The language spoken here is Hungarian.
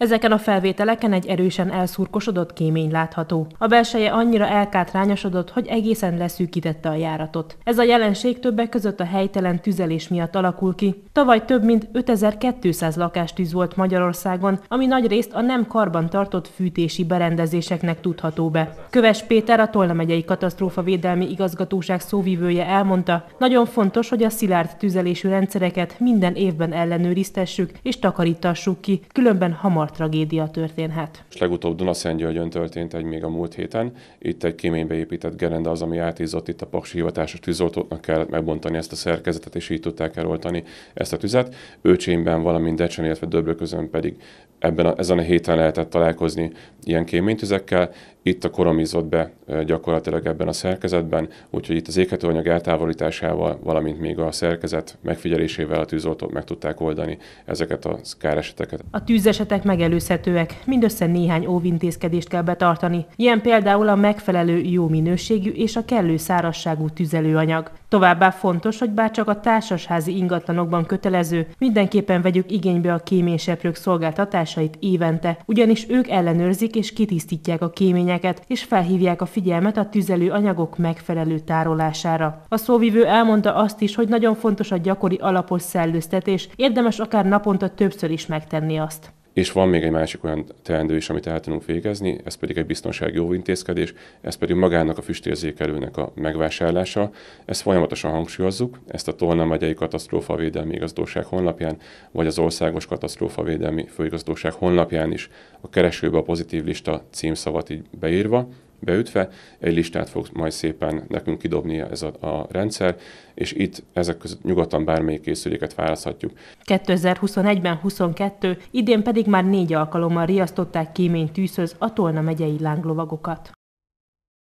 Ezeken a felvételeken egy erősen elszurkosodott kémény látható. A belseje annyira elkátrányosodott, hogy egészen leszűkítette a járatot. Ez a jelenség többek között a helytelen tüzelés miatt alakul ki. Tavaly több mint 5200 lakástűz volt Magyarországon, ami nagy részt a nem karban tartott fűtési berendezéseknek tudható be. Köves Péter, a Tolna megyei katasztrófavédelmi igazgatóság szóvivője elmondta, nagyon fontos, hogy a szilárd tüzelésű rendszereket minden évben ellenőriztessük és takarítassuk ki, különben hamar hamar tragédia történhet. És legutóbb Dunaszentgyörgyön történt egy még a múlt héten. Itt egy kéménybe épített gerenda az, ami átízott itt a paksi hivatásos tűzoltóknak kellett megbontani ezt a szerkezetet, és így tudták eloltani ezt a tüzet. Őcsémben, valamint Decsen, illetve Döbröközön pedig ebben a, ezen a héten lehetett találkozni ilyen kéménytüzekkel. Itt a koromizott be gyakorlatilag ebben a szerkezetben, úgyhogy itt az éghetőanyag eltávolításával, valamint még a szerkezet megfigyelésével a tűzoltók meg tudták oldani ezeket a káreseteket. A tűzesetek meg megelőzhetőek, mindössze néhány óvintézkedést kell betartani, ilyen például a megfelelő jó minőségű és a kellő szárasságú tüzelőanyag. Továbbá fontos, hogy bárcsak a társasházi ingatlanokban kötelező, mindenképpen vegyük igénybe a kéményseprők szolgáltatásait évente, ugyanis ők ellenőrzik és kitisztítják a kéményeket, és felhívják a figyelmet a tüzelőanyagok megfelelő tárolására. A szóvivő elmondta azt is, hogy nagyon fontos a gyakori alapos szellőztetés, érdemes akár naponta többször is megtenni azt. És van még egy másik olyan teendő is, amit el tudunk végezni, ez pedig egy biztonsági óvintézkedés, ez pedig magának a füstérzékelőnek a megvásárlása. Ezt folyamatosan hangsúlyozzuk, ezt a Tolna megyei katasztrófavédelmi igazdóság honlapján, vagy az Országos Katasztrófavédelmi Főigazgatóság honlapján is a keresőbe a pozitív lista címszavat így beírva, beütve, egy listát fog majd szépen nekünk kidobni ez a, a rendszer, és itt ezek között nyugodtan bármelyik készüléket választhatjuk. 2021-ben 22, idén pedig már négy alkalommal riasztották kémény tűzhöz a Tolna megyei lánglovagokat.